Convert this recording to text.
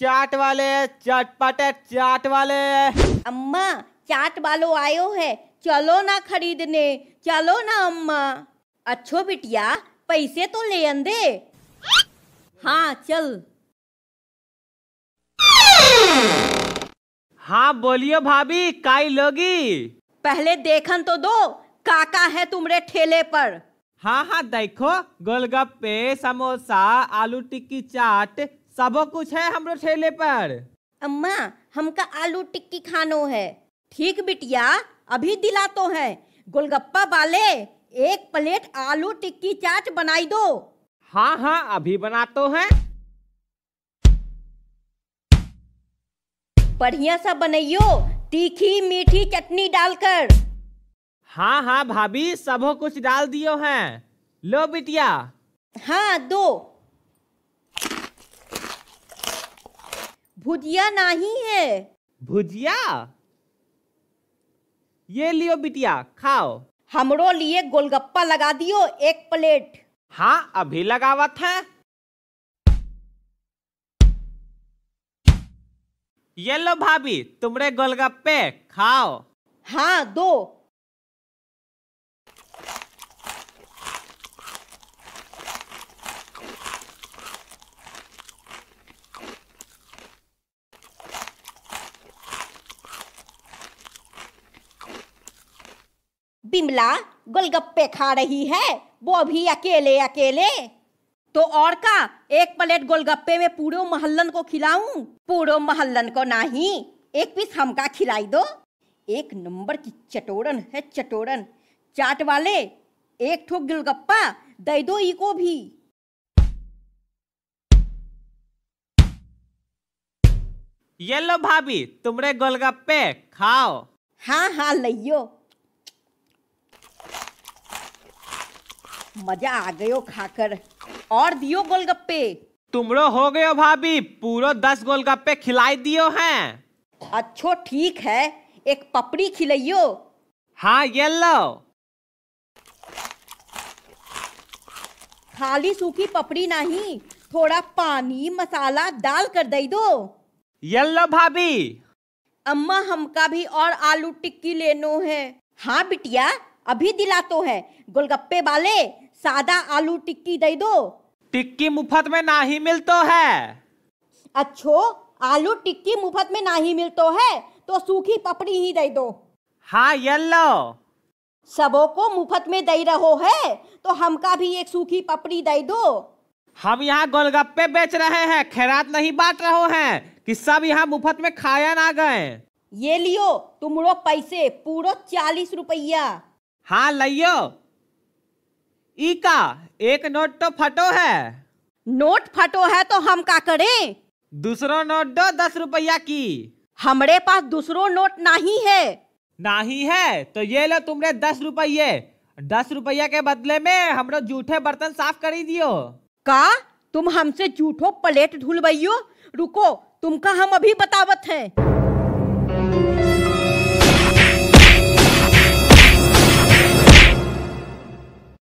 चाट वाले चटपटे चाट वाले अम्मा चाट वालो आयो है चलो ना खरीदने चलो ना अम्मा अच्छो बिटिया पैसे तो ले अंदे हाँ चल हाँ बोलियो भाभी काई लोगी पहले देखन तो दो काका है तुमरे ठेले पर हाँ हाँ देखो गोलगप्पे समोसा आलू टिक्की चाट सब कुछ है हमरो ठेले पर अम्मा हमका आलू टिक्की खानो है ठीक बिटिया अभी दिला तो है गोलगप्पा वाले एक प्लेट आलू टिक्की चाट बनाई दो हाँ हाँ अभी बना तो है बढ़िया सा बनाइयो तीखी मीठी चटनी डालकर हाँ हाँ भाभी सबो कुछ डाल दियो है लो बिटिया हाँ दो भुजिया नहीं है भुजिया ये लियो बिटिया खाओ हमरो लिए गोलगप्पा लगा दियो एक प्लेट हाँ अभी लगावत है ये लो भाभी तुमरे गोलगप्पे खाओ हाँ दो बिमला गोलगप्पे खा रही है वो भी अकेले अकेले तो और का एक प्लेट गोलगप्पे में पूरे मोहल्लन को खिलाऊं पूरे मोहल्लन को नहीं एक पीस हमका खिलाई दो एक नंबर की चटोरन है चटोरन चाट वाले एक ठो गोलगप्पा दे दो इको भी ये लो भाभी तुमरे गोलगप्पे खाओ हाँ हाँ लइयो मजा आ गयो खाकर और दियो गोलगप्पे तुमरो हो गयो भाभी पूरे दस गोलगप्पे खिलाई दियो हैं अच्छो ठीक है एक पपड़ी खिलाइयो हाँ ये लो खाली सूखी पपड़ी नहीं थोड़ा पानी मसाला डाल कर दे दो ये लो भाभी अम्मा हमका भी और आलू टिक्की लेनो है हाँ बिटिया अभी दिला तो है गोलगप्पे वाले सादा आलू टिक्की दे दो टिक्की मुफ्त में ना ही मिलतो है अच्छो आलू टिक्की मुफ्त में ना ही मिलतो है तो सूखी पपड़ी ही दे दो हाँ येल्लो सबो को मुफ्त में दे रहो है तो हमका भी एक सूखी पपड़ी दे दो हम यहाँ गोलगप्पे बेच रहे हैं खैरात नहीं बांट रहे हैं कि सब यहाँ मुफ्त में खाया ना गए ये लियो तुम लोग पैसे पूरा चालीस रुपया हाँ लियो ई का एक नोट तो फटो है नोट फटो है तो हम का करें दूसरो नोट दो दस रुपया की हमारे पास दूसरो नोट नहीं है नहीं है तो ये लो तुमने दस रुपये दस रुपया के बदले में लोग जूठे बर्तन साफ करी दियो का तुम हमसे जूठो प्लेट धुलवैयो रुको तुमका हम अभी बतावत हैं